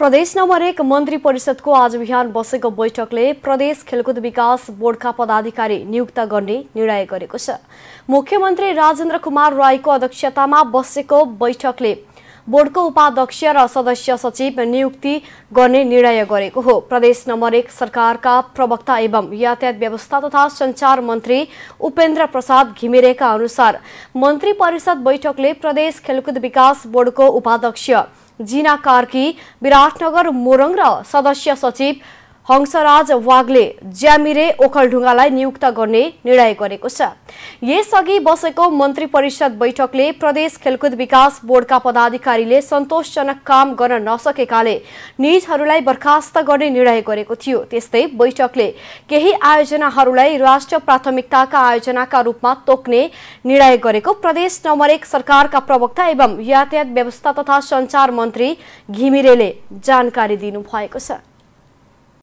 प्रदेश नम्बर एक मन्त्री परिषदको आज बिहान बसेको बैठकले प्रदेश खेलकुद विकास बोर्डका पदाधिकारी नियुक्त गर्ने निर्णय गरेको छ मुख्यमन्त्री राजेन्द्र कुमार राईको अध्यक्षतामा बसेको बैठकले बोर्डको उपाध्यक्ष र सदस्य सचिव नियुक्ति गर्ने निर्णय गरेको हो प्रदेश नम्बर एक सरकारका प्रवक्ता एवं यातायात व्यवस्था तथा संचार मन्त्री उपेन्द्र प्रसाद घिमिरेका अनुसार मन्त्री परिषद बैठकले प्रदेश खेलकुद विकास बोर्डको उपाध्यक्ष जीना कार्की विराटनगर मोरङ र सदस्य सचिव हंसराज वागले ज्यामिरे ओखलढुङ्गालाई नियुक्त गर्ने निर्णय गरेको छ यसअघि बसेको मन्त्री परिषद बैठकले प्रदेश खेलकुद विकास बोर्डका पदाधिकारीले सन्तोषजनक काम गर्न नसकेकाले निजहरूलाई बर्खास्त गर्ने निर्णय गरेको थियो त्यस्तै बैठकले केही आयोजनाहरूलाई राष्ट्रिय प्राथमिकताका आयोजनाका रूपमा तोक्ने निर्णय गरेको प्रदेश नम्बर एक सरकारका प्रवक्ता एवं यातायात व्यवस्था तथा सञ्चार मन्त्री घिमिरेले जानकारी दिनुभएको छ